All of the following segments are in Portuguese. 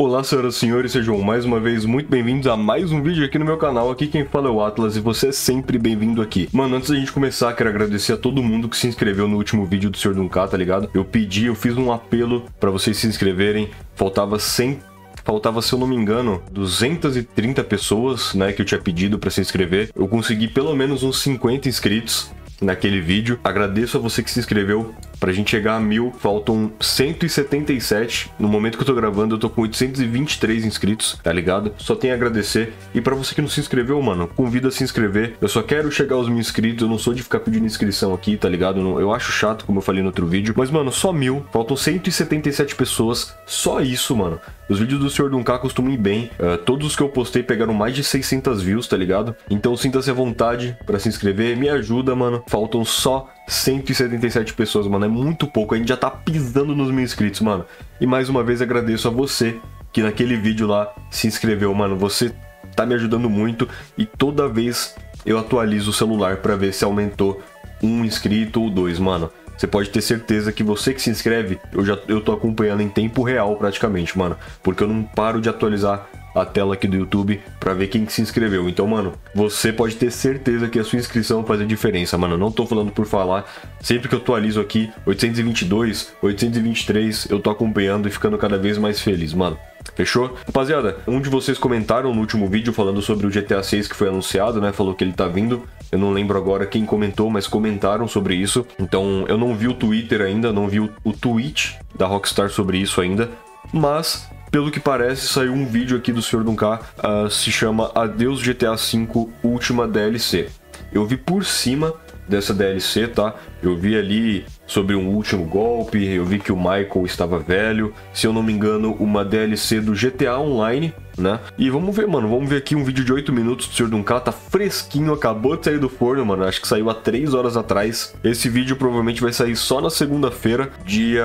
Olá senhoras e senhores, sejam mais uma vez muito bem-vindos a mais um vídeo aqui no meu canal, aqui quem fala é o Atlas e você é sempre bem-vindo aqui. Mano, antes da gente começar, quero agradecer a todo mundo que se inscreveu no último vídeo do senhor Dunca, tá ligado? Eu pedi, eu fiz um apelo para vocês se inscreverem, faltava 100 faltava, se eu não me engano, 230 pessoas, né, que eu tinha pedido para se inscrever. Eu consegui pelo menos uns 50 inscritos naquele vídeo. Agradeço a você que se inscreveu. Pra gente chegar a mil, faltam 177. No momento que eu tô gravando, eu tô com 823 inscritos, tá ligado? Só tenho a agradecer. E para você que não se inscreveu, mano, convido a se inscrever. Eu só quero chegar aos mil inscritos, eu não sou de ficar pedindo inscrição aqui, tá ligado? Eu acho chato, como eu falei no outro vídeo. Mas, mano, só mil, faltam 177 pessoas, só isso, mano. Os vídeos do Senhor Dunca costumam ir bem. Uh, todos os que eu postei pegaram mais de 600 views, tá ligado? Então sinta-se à vontade para se inscrever. Me ajuda, mano. Faltam só 177 pessoas, mano. É muito pouco. A gente já tá pisando nos mil inscritos, mano. E mais uma vez agradeço a você que naquele vídeo lá se inscreveu, mano. Você tá me ajudando muito e toda vez eu atualizo o celular para ver se aumentou um inscrito ou dois, mano. Você pode ter certeza que você que se inscreve, eu já eu tô acompanhando em tempo real praticamente, mano, porque eu não paro de atualizar a tela aqui do YouTube para ver quem que se inscreveu. Então, mano, você pode ter certeza que a sua inscrição faz a diferença, mano. não tô falando por falar. Sempre que eu atualizo aqui 822, 823, eu tô acompanhando e ficando cada vez mais feliz, mano. Fechou? Rapaziada, um de vocês comentaram no último vídeo falando sobre o GTA 6 que foi anunciado, né? Falou que ele tá vindo. Eu não lembro agora quem comentou, mas comentaram sobre isso. Então, eu não vi o Twitter ainda, não vi o tweet da Rockstar sobre isso ainda. Mas pelo que parece, saiu um vídeo aqui do Sr. Duncan, uh, se chama Adeus GTA V Última DLC. Eu vi por cima dessa DLC, tá? Eu vi ali sobre um último golpe, eu vi que o Michael estava velho. Se eu não me engano, uma DLC do GTA Online, né? E vamos ver, mano. Vamos ver aqui um vídeo de 8 minutos do Sr. Duncan. Tá fresquinho, acabou de sair do forno, mano. Acho que saiu há 3 horas atrás. Esse vídeo provavelmente vai sair só na segunda-feira, dia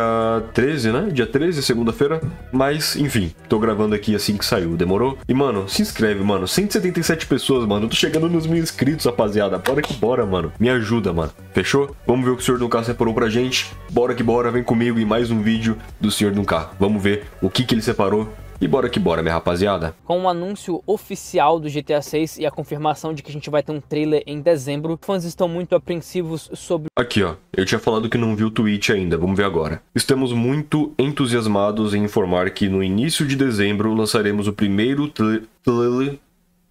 13, né? Dia 13, segunda-feira. Mas, enfim, tô gravando aqui assim que saiu, demorou? E, mano, se inscreve, mano. 177 pessoas, mano. Eu tô chegando nos mil inscritos, rapaziada. Bora que bora, mano. Me ajuda, mano. Fechou? Vamos ver o que o Sr. Duncan separou pra gente. Bora que bora, vem comigo e mais um vídeo do Sr. Duncan. Vamos ver o que, que ele separou e bora que bora, minha rapaziada. Com o um anúncio oficial do GTA 6 e a confirmação de que a gente vai ter um trailer em dezembro, fãs estão muito apreensivos sobre. Aqui, ó. Eu tinha falado que não vi o tweet ainda, vamos ver agora. Estamos muito entusiasmados em informar que no início de dezembro lançaremos o primeiro trailer.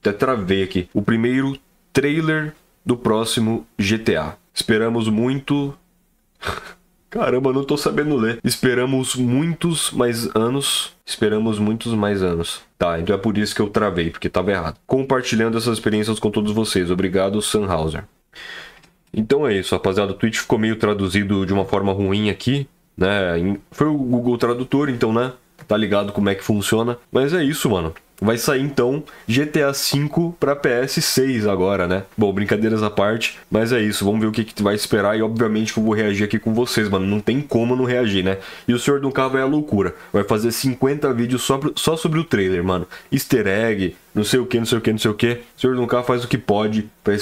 Até travei aqui. O primeiro trailer do próximo GTA. Esperamos muito. Caramba, não tô sabendo ler. Esperamos muitos mais anos. Esperamos muitos mais anos. Tá, então é por isso que eu travei, porque tava errado. Compartilhando essas experiências com todos vocês. Obrigado, Sunhauser. Então é isso, rapaziada. O tweet ficou meio traduzido de uma forma ruim aqui, né? Foi o Google Tradutor, então, né? Tá ligado como é que funciona. Mas é isso, mano. Vai sair então GTA V para PS6 agora, né? Bom, brincadeiras à parte, mas é isso. Vamos ver o que, que vai esperar e obviamente eu vou reagir aqui com vocês, mano. Não tem como não reagir, né? E o Senhor do Carro é a loucura. Vai fazer 50 vídeos só, pro... só sobre o trailer, mano. Easter egg, não sei o que, não sei o que, não sei o que. O Senhor do Carro faz o que pode pra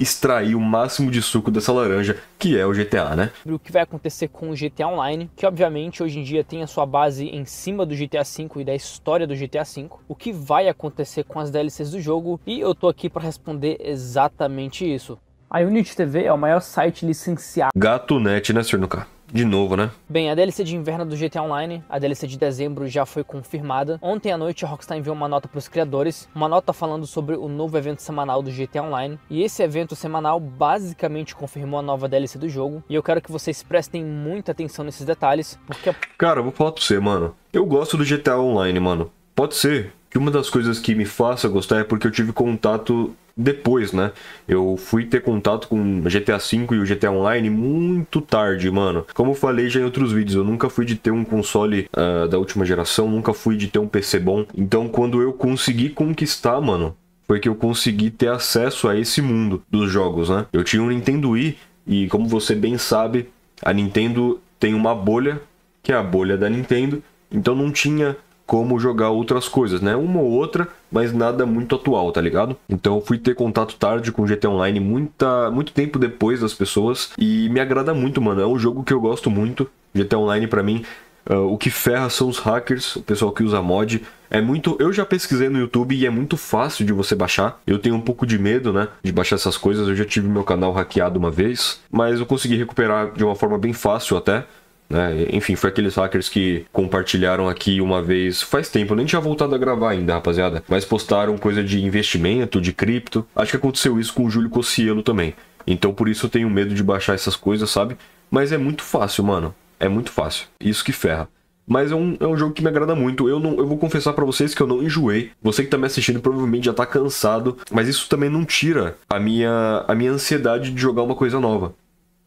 extrair o máximo de suco dessa laranja, que é o GTA, né? O que vai acontecer com o GTA Online, que obviamente hoje em dia tem a sua base em cima do GTA V e da história do GTA V, o que vai acontecer com as DLCs do jogo, e eu tô aqui para responder exatamente isso. A Unity TV é o maior site licenciado. Gato Net, né, Sr. Nuka? de novo, né? Bem, a DLC de inverno do GTA Online, a DLC de dezembro já foi confirmada. Ontem à noite a Rockstar enviou uma nota para os criadores, uma nota falando sobre o novo evento semanal do GTA Online. E esse evento semanal basicamente confirmou a nova DLC do jogo. E eu quero que vocês prestem muita atenção nesses detalhes, porque. Cara, eu vou falar pra você, mano. Eu gosto do GTA Online, mano. Pode ser que uma das coisas que me faça gostar é porque eu tive contato depois, né? Eu fui ter contato com GTA V e o GTA Online muito tarde, mano. Como eu falei já em outros vídeos, eu nunca fui de ter um console uh, da última geração, nunca fui de ter um PC bom. Então, quando eu consegui conquistar, mano, foi que eu consegui ter acesso a esse mundo dos jogos, né? Eu tinha um Nintendo Wii e, como você bem sabe, a Nintendo tem uma bolha, que é a bolha da Nintendo. Então, não tinha como jogar outras coisas, né? Uma ou outra, mas nada muito atual, tá ligado? Então fui ter contato tarde com GTA Online, muita, muito tempo depois das pessoas, e me agrada muito, mano. É um jogo que eu gosto muito. GTA Online, para mim, uh, o que ferra são os hackers, o pessoal que usa mod. É muito. Eu já pesquisei no YouTube e é muito fácil de você baixar. Eu tenho um pouco de medo, né? De baixar essas coisas. Eu já tive meu canal hackeado uma vez, mas eu consegui recuperar de uma forma bem fácil até. Né? Enfim, foi aqueles hackers que compartilharam aqui uma vez, faz tempo, nem tinha voltado a gravar ainda, rapaziada, mas postaram coisa de investimento, de cripto. Acho que aconteceu isso com o Júlio Cossielo também. Então por isso eu tenho medo de baixar essas coisas, sabe? Mas é muito fácil, mano. É muito fácil. Isso que ferra. Mas é um, é um jogo que me agrada muito. Eu não eu vou confessar para vocês que eu não enjoei. Você que tá me assistindo provavelmente já tá cansado. Mas isso também não tira a minha, a minha ansiedade de jogar uma coisa nova.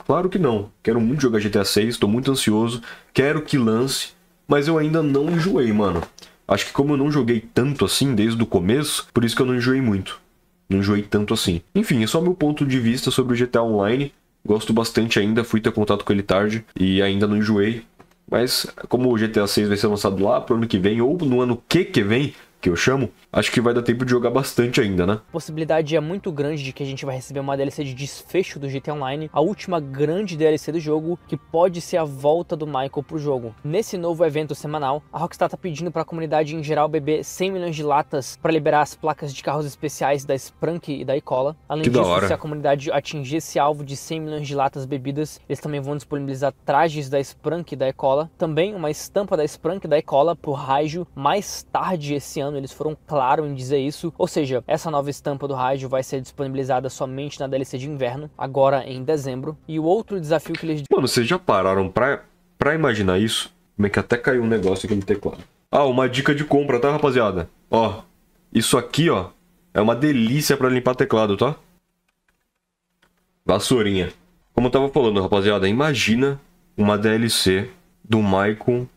Claro que não. Quero muito jogar GTA 6, tô muito ansioso, quero que lance, mas eu ainda não enjoei, mano. Acho que como eu não joguei tanto assim desde o começo, por isso que eu não enjoei muito. Não enjoei tanto assim. Enfim, é só meu ponto de vista sobre o GTA Online. Gosto bastante ainda, fui ter contato com ele tarde e ainda não enjoei. Mas como o GTA 6 vai ser lançado lá pro ano que vem, ou no ano que que vem, que eu chamo, acho que vai dar tempo de jogar bastante ainda, né? A possibilidade é muito grande de que a gente vai receber uma DLC de desfecho do GTA Online, a última grande DLC do jogo, que pode ser a volta do Michael pro jogo. Nesse novo evento semanal, a Rockstar tá pedindo para a comunidade em geral beber 100 milhões de latas para liberar as placas de carros especiais da Sprunk e da Ecola. Além que disso, se a comunidade atingir esse alvo de 100 milhões de latas bebidas, eles também vão disponibilizar trajes da Sprunk e da Ecola, também uma estampa da Sprunk e da Ecola pro Raijo mais tarde esse ano ano, eles foram claros em dizer isso. Ou seja, essa nova estampa do rádio vai ser disponibilizada somente na DLC de inverno, agora em dezembro. E o outro desafio que eles. Mano, vocês já pararam pra, pra imaginar isso? Como é que até caiu um negócio aqui no teclado? Ah, uma dica de compra, tá, rapaziada? Ó, isso aqui, ó, é uma delícia para limpar teclado, tá? Vassourinha. Como eu tava falando, rapaziada, imagina uma DLC do Michael.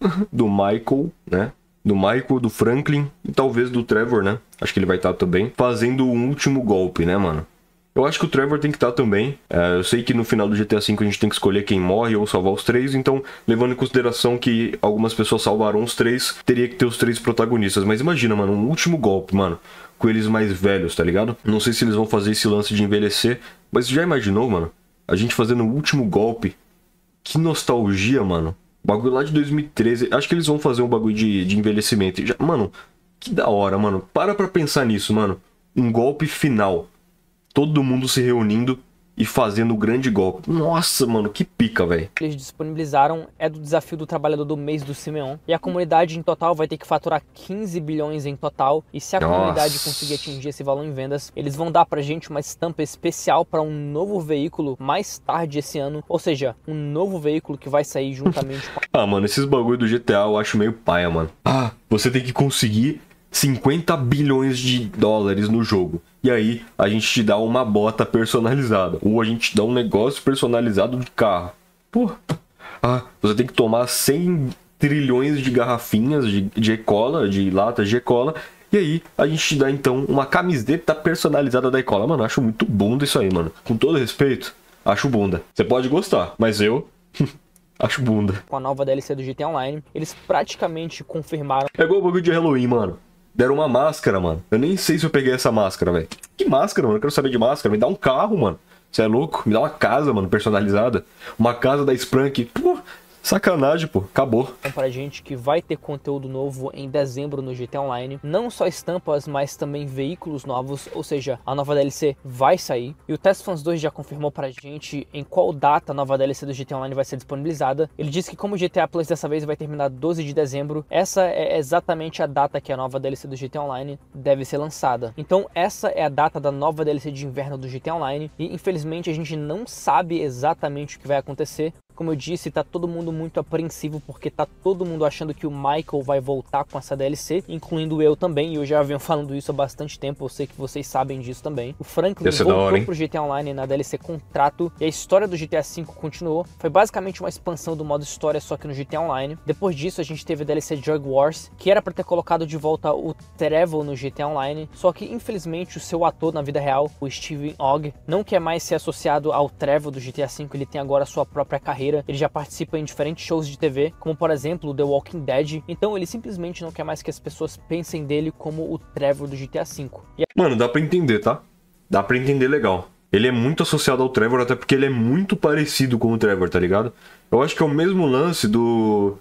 do Michael, né? do Michael, do Franklin e talvez do Trevor, né? Acho que ele vai estar tá também. Fazendo o último golpe, né, mano? Eu acho que o Trevor tem que estar tá também. É, eu sei que no final do GTA V a gente tem que escolher quem morre ou salvar os três, então, levando em consideração que algumas pessoas salvaram os três, teria que ter os três protagonistas. Mas imagina, mano, um último golpe, mano, com eles mais velhos, tá ligado? Não sei se eles vão fazer esse lance de envelhecer, mas já imaginou, mano? A gente fazendo o último golpe. Que nostalgia, mano. Bagulho lá de 2013. Acho que eles vão fazer um bagulho de, de envelhecimento. Já, mano, que da hora, mano. Para pra pensar nisso, mano. Um golpe final. Todo mundo se reunindo e fazendo o grande golpe. Nossa, mano, que pica, velho. Eles disponibilizaram é do desafio do trabalhador do mês do Simeon. E a comunidade em total vai ter que faturar 15 bilhões em total. E se a Nossa. comunidade conseguir atingir esse valor em vendas, eles vão dar pra gente uma estampa especial para um novo veículo mais tarde esse ano. Ou seja, um novo veículo que vai sair juntamente com. ah, mano, esses bagulho do GTA eu acho meio paia, mano. Ah, você tem que conseguir 50 bilhões de dólares no jogo. E aí a gente te dá uma bota personalizada. Ou a gente te dá um negócio personalizado de carro. Pô, ah, você tem que tomar 100 trilhões de garrafinhas de, de cola, de latas de cola. E aí a gente te dá então uma camiseta personalizada da cola Mano, acho muito bunda isso aí, mano. Com todo respeito, acho bunda. Você pode gostar, mas eu. Acho bunda. Com a nova DLC do GTA Online, eles praticamente confirmaram. É igual o bagulho de Halloween, mano. Deram uma máscara, mano. Eu nem sei se eu peguei essa máscara, velho. Que máscara, mano? Eu quero saber de máscara. Me dá um carro, mano. Você é louco? Me dá uma casa, mano, personalizada. Uma casa da Sprank. Pô, Sacanagem, pô. Acabou. Então, pra gente que vai ter conteúdo novo em dezembro no GTA Online, não só estampas, mas também veículos novos, ou seja, a nova DLC vai sair. E o Test Fans 2 já confirmou pra gente em qual data a nova DLC do GTA Online vai ser disponibilizada. Ele disse que como o GTA Plus dessa vez vai terminar 12 de dezembro, essa é exatamente a data que a nova DLC do GTA Online deve ser lançada. Então, essa é a data da nova DLC de inverno do GTA Online e infelizmente a gente não sabe exatamente o que vai acontecer, como eu disse, tá todo mundo muito apreensivo porque tá todo mundo achando que o Michael vai voltar com essa DLC, incluindo eu também, e eu já venho falando isso há bastante tempo, eu sei que vocês sabem disso também. O Franklin Esse voltou hora, pro GTA Online na DLC Contrato e a história do GTA V continuou. Foi basicamente uma expansão do modo história só que no GTA Online. Depois disso, a gente teve a DLC Drug Wars, que era para ter colocado de volta o Trevor no GTA Online, só que infelizmente o seu ator na vida real, o Steven Ogg, não quer mais ser associado ao Trevor do GTA V, ele tem agora a sua própria carreira carreira, ele já participa em diferentes shows de TV, como por exemplo The Walking Dead. Então ele simplesmente não quer mais que as pessoas pensem dele como o Trevor do GTA V. E... Mano, dá pra entender, tá? Dá pra entender legal. Ele é muito associado ao Trevor, até porque ele é muito parecido com o Trevor, tá ligado? Eu acho que é o mesmo lance do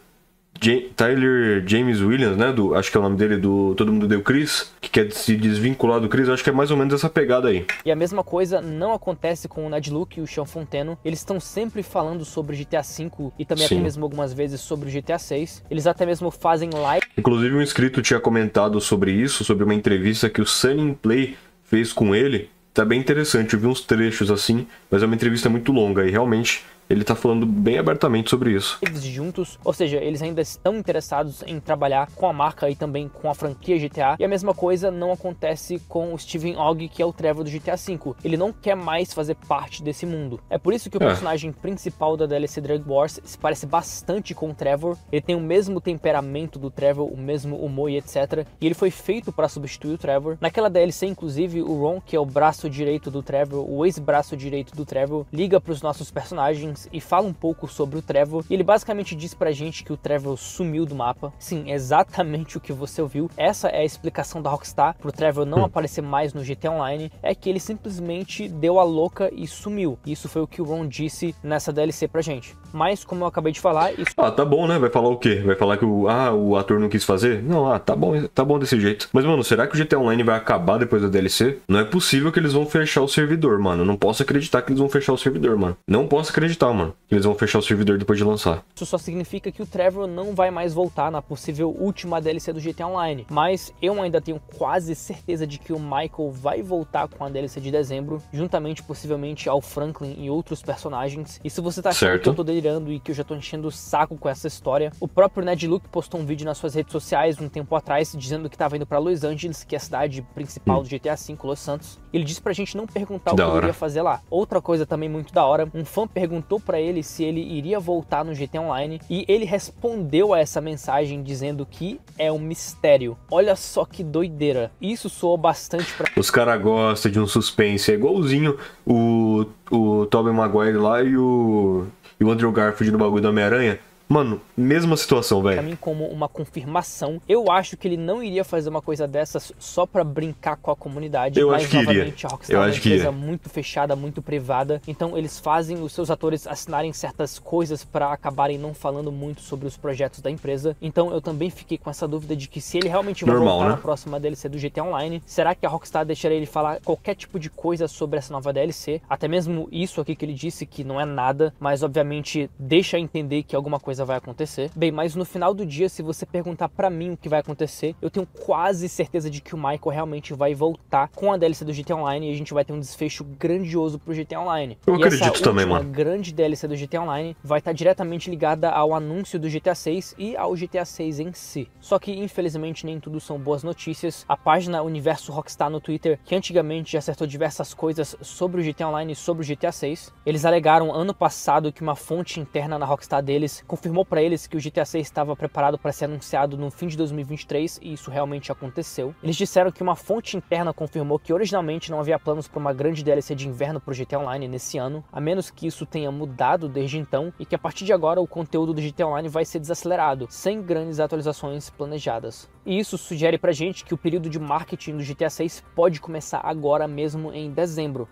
Tyler James Williams, né? Do, acho que é o nome dele, do Todo Mundo Deu Chris, que quer se desvincular do Chris, acho que é mais ou menos essa pegada aí. E a mesma coisa não acontece com o Ned Luke e o Sean Fonteno. Eles estão sempre falando sobre GTA V e também Sim. até mesmo algumas vezes sobre o GTA VI. Eles até mesmo fazem live. Inclusive, um inscrito tinha comentado sobre isso, sobre uma entrevista que o Sunny Play fez com ele. Tá bem interessante, eu vi uns trechos assim, mas é uma entrevista muito longa e realmente ele tá falando bem abertamente sobre isso. Eles juntos, ou seja, eles ainda estão interessados em trabalhar com a marca e também com a franquia GTA. E a mesma coisa não acontece com o Steven Ogg, que é o Trevor do GTA V. Ele não quer mais fazer parte desse mundo. É por isso que o é. personagem principal da DLC Drug Wars se parece bastante com o Trevor. Ele tem o mesmo temperamento do Trevor, o mesmo humor e etc. E ele foi feito para substituir o Trevor. Naquela DLC, inclusive, o Ron, que é o braço direito do Trevor, o ex-braço direito do Trevor, liga para os nossos personagens e fala um pouco sobre o Trevor. ele basicamente diz pra gente que o Trevor sumiu do mapa. Sim, exatamente o que você ouviu. Essa é a explicação da Rockstar pro Trevor não hum. aparecer mais no GTA Online, é que ele simplesmente deu a louca e sumiu. Isso foi o que o Ron disse nessa DLC pra gente. Mas, como eu acabei de falar, isso. Ah, tá bom, né? Vai falar o quê? Vai falar que o, ah, o ator não quis fazer? Não, ah, tá bom, tá bom desse jeito. Mas, mano, será que o GTA Online vai acabar depois da DLC? Não é possível que eles vão fechar o servidor, mano. Não posso acreditar que eles vão fechar o servidor, mano. Não posso acreditar digital, mano. Que eles vão fechar o servidor depois de lançar. Isso só significa que o Trevor não vai mais voltar na possível última DLC do GTA Online. Mas eu ainda tenho quase certeza de que o Michael vai voltar com a DLC de dezembro, juntamente possivelmente ao Franklin e outros personagens. E se você tá achando certo. que eu tô delirando e que eu já tô enchendo o saco com essa história, o próprio Ned Luke postou um vídeo nas suas redes sociais um tempo atrás dizendo que tava indo para Los Angeles, que é a cidade principal hum. do GTA V, Los Santos. Ele disse pra gente não perguntar o que, que ele ia fazer lá. Outra coisa também muito da hora, um fã perguntou perguntou para ele se ele iria voltar no GT Online e ele respondeu a essa mensagem dizendo que é um mistério. Olha só que doideira. Isso soou bastante pra. Os caras gostam de um suspense, é igualzinho o o Tobey Maguire lá e o e o Andrew Garfield no bagulho do Homem-Aranha Mano, mesma situação, velho. Pra mim, como uma confirmação, eu acho que ele não iria fazer uma coisa dessas só para brincar com a comunidade. Eu mas, acho que iria. A Rockstar eu é uma empresa muito fechada, muito privada. Então, eles fazem os seus atores assinarem certas coisas para acabarem não falando muito sobre os projetos da empresa. Então, eu também fiquei com essa dúvida de que se ele realmente vai Normal, voltar né? na próxima DLC do GTA Online, será que a Rockstar deixaria ele falar qualquer tipo de coisa sobre essa nova DLC? Até mesmo isso aqui que ele disse que não é nada, mas obviamente deixa entender que alguma coisa coisa vai acontecer. Bem, mas no final do dia, se você perguntar para mim o que vai acontecer, eu tenho quase certeza de que o Michael realmente vai voltar com a DLC do GTA Online e a gente vai ter um desfecho grandioso pro GTA Online. Eu e acredito essa também, mano. grande DLC do GTA Online vai estar tá diretamente ligada ao anúncio do GTA 6 e ao GTA 6 em si. Só que, infelizmente, nem tudo são boas notícias. A página Universo Rockstar no Twitter, que antigamente já acertou diversas coisas sobre o GTA Online e sobre o GTA 6, eles alegaram ano passado que uma fonte interna na Rockstar deles confirmou para eles que o GTA 6 estava preparado para ser anunciado no fim de 2023 e isso realmente aconteceu. Eles disseram que uma fonte interna confirmou que originalmente não havia planos para uma grande DLC de inverno para o GTA Online nesse ano, a menos que isso tenha mudado desde então e que a partir de agora o conteúdo do GTA Online vai ser desacelerado, sem grandes atualizações planejadas. E isso sugere pra gente que o período de marketing do GTA 6 pode começar agora mesmo em dezembro,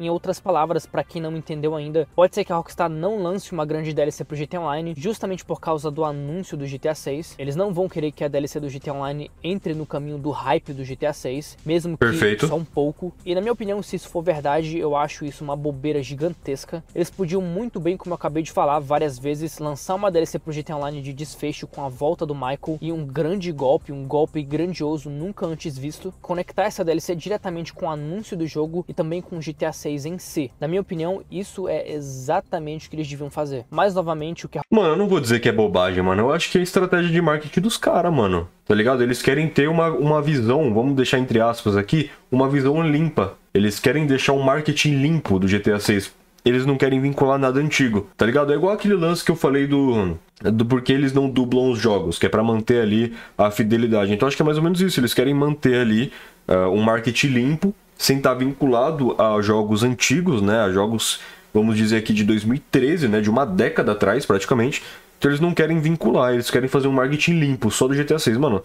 Em outras palavras, para quem não entendeu ainda, pode ser que a Rockstar não lance uma grande DLC pro GTA Online justamente por causa do anúncio do GTA 6. Eles não vão querer que a DLC do GTA Online entre no caminho do hype do GTA 6, mesmo que Perfeito. só um pouco. E na minha opinião, se isso for verdade, eu acho isso uma bobeira gigantesca. Eles podiam muito bem, como eu acabei de falar várias vezes, lançar uma DLC pro GTA Online de desfecho com a volta do Michael e um grande golpe, um golpe grandioso nunca antes visto, conectar essa DLC diretamente com o anúncio do jogo e também com o GTA 6 em si. Na minha opinião, isso é exatamente o que eles deviam fazer. Mas novamente, o que. Mano, eu não vou dizer que é bobagem, mano. Eu acho que é estratégia de marketing dos caras, mano. Tá ligado? Eles querem ter uma, uma visão, vamos deixar entre aspas aqui, uma visão limpa. Eles querem deixar um marketing limpo do GTA 6 eles não querem vincular nada antigo, tá ligado? É igual aquele lance que eu falei do do porquê eles não dublam os jogos, que é para manter ali a fidelidade. Então acho que é mais ou menos isso, eles querem manter ali uh, um marketing limpo sem estar tá vinculado a jogos antigos, né, a jogos, vamos dizer aqui, de 2013, né, de uma década atrás praticamente. Então eles não querem vincular, eles querem fazer um marketing limpo só do GTA 6, mano.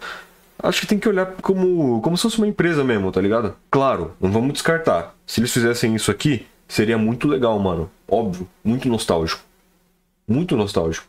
Acho que tem que olhar como, como se fosse uma empresa mesmo, tá ligado? Claro, não vamos descartar. Se eles fizessem isso aqui, seria muito legal, mano. Óbvio, muito nostálgico. Muito nostálgico.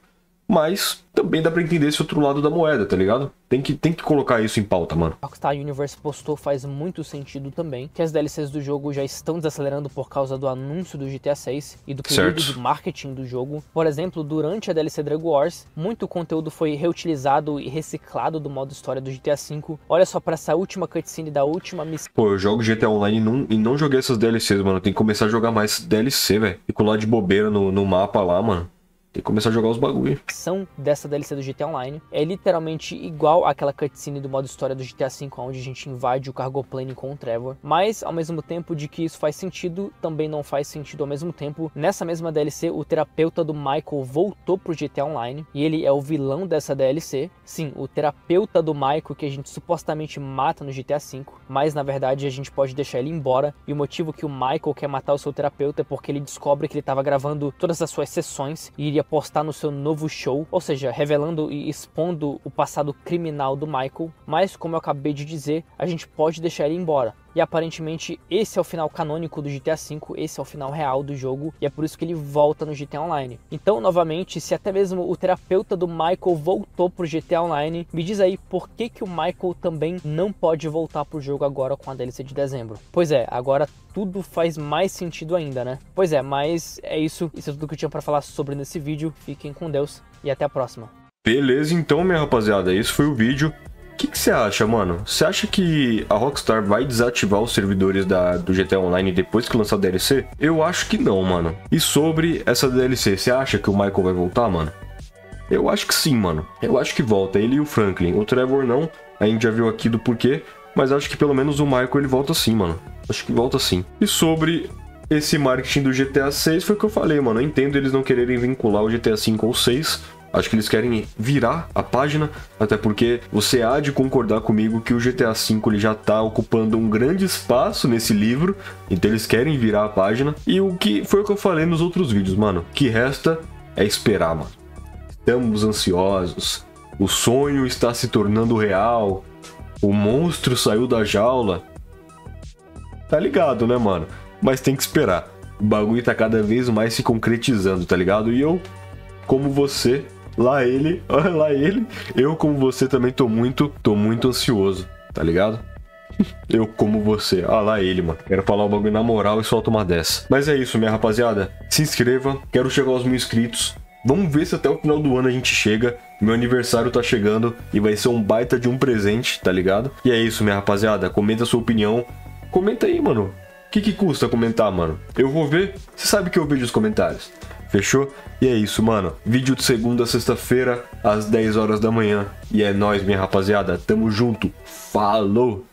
Mas também dá pra entender esse outro lado da moeda, tá ligado? Tem que, tem que colocar isso em pauta, mano. O Rockstar Universe postou faz muito sentido também que as DLCs do jogo já estão desacelerando por causa do anúncio do GTA 6 e do período de marketing do jogo. Por exemplo, durante a DLC Dragon Wars, muito conteúdo foi reutilizado e reciclado do modo história do GTA 5. Olha só para essa última cutscene da última missão. Pô, eu jogo GTA Online e não, e não joguei essas DLCs, mano. Tem que começar a jogar mais DLC, velho. Fico lá de bobeira no, no mapa lá, mano e começar a jogar os bagulho. A ação dessa DLC do GTA Online é literalmente igual àquela cutscene do modo história do GTA V, onde a gente invade o cargo plane com o Trevor, mas ao mesmo tempo de que isso faz sentido, também não faz sentido ao mesmo tempo. Nessa mesma DLC, o terapeuta do Michael voltou pro GTA Online e ele é o vilão dessa DLC. Sim, o terapeuta do Michael que a gente supostamente mata no GTA V, mas na verdade a gente pode deixar ele embora e o motivo que o Michael quer matar o seu terapeuta é porque ele descobre que ele estava gravando todas as suas sessões e iria postar no seu novo show, ou seja, revelando e expondo o passado criminal do Michael, mas como eu acabei de dizer, a gente pode deixar ele embora e aparentemente esse é o final canônico do GTA V, esse é o final real do jogo e é por isso que ele volta no GTA Online. Então, novamente, se até mesmo o terapeuta do Michael voltou pro GTA Online, me diz aí por que que o Michael também não pode voltar pro jogo agora com a DLC de dezembro. Pois é, agora tudo faz mais sentido ainda, né? Pois é, mas é isso, isso é tudo que eu tinha para falar sobre nesse vídeo. Fiquem com Deus e até a próxima. Beleza, então, minha rapaziada, esse foi o vídeo que você acha, mano? Você acha que a Rockstar vai desativar os servidores da, do GTA Online depois que lançar a DLC? Eu acho que não, mano. E sobre essa DLC, você acha que o Michael vai voltar, mano? Eu acho que sim, mano. Eu acho que volta, ele e o Franklin. O Trevor não, a gente já viu aqui do porquê, mas acho que pelo menos o Michael ele volta sim, mano. Acho que volta sim. E sobre esse marketing do GTA 6 foi o que eu falei, mano. Eu entendo eles não quererem vincular o GTA 5 ou 6, Acho que eles querem virar a página, até porque você há de concordar comigo que o GTA V ele já está ocupando um grande espaço nesse livro, então eles querem virar a página. E o que foi o que eu falei nos outros vídeos, mano, que resta é esperar, mano. Estamos ansiosos. O sonho está se tornando real. O monstro saiu da jaula. Tá ligado, né, mano? Mas tem que esperar. O bagulho tá cada vez mais se concretizando, tá ligado? E eu, como você, lá ele, olha lá ele. Eu, como você, também tô muito, tô muito ansioso, tá ligado? Eu como você. Ah lá ele, mano. Quero falar o bagulho na moral e solto uma dessa. Mas é isso, minha rapaziada. Se inscreva. Quero chegar aos mil inscritos. Vamos ver se até o final do ano a gente chega. Meu aniversário tá chegando e vai ser um baita de um presente, tá ligado? E é isso, minha rapaziada. Comenta a sua opinião. Comenta aí, mano. O que, que custa comentar, mano? Eu vou ver. Você sabe que eu vejo os comentários. Fechou? E é isso, mano. Vídeo de segunda a sexta-feira, às 10 horas da manhã. E é nóis, minha rapaziada. Tamo junto. Falou!